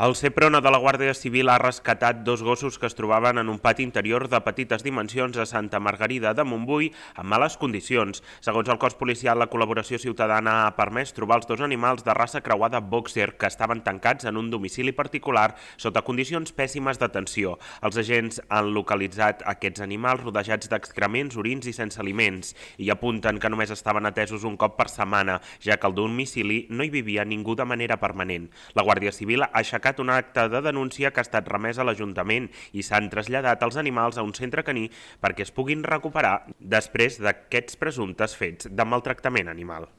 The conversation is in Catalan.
El CEPRONA de la Guàrdia Civil ha rescatat dos gossos que es trobaven en un pati interior de petites dimensions a Santa Margarida de Montbui en males condicions. Segons el cos policial, la col·laboració ciutadana ha permès trobar els dos animals de raça creuada boxer que estaven tancats en un domicili particular sota condicions pèssimes d'atenció. Els agents han localitzat aquests animals rodejats d'excrements, orins i sense aliments i apunten que només estaven atesos un cop per setmana, ja que al domicili no hi vivia ningú de manera permanent. La Guàrdia Civil ha aixecat aixecat un acte de denúncia que ha estat remès a l'Ajuntament i s'han traslladat els animals a un centre caní perquè es puguin recuperar després d'aquests presumptes fets de maltractament animal.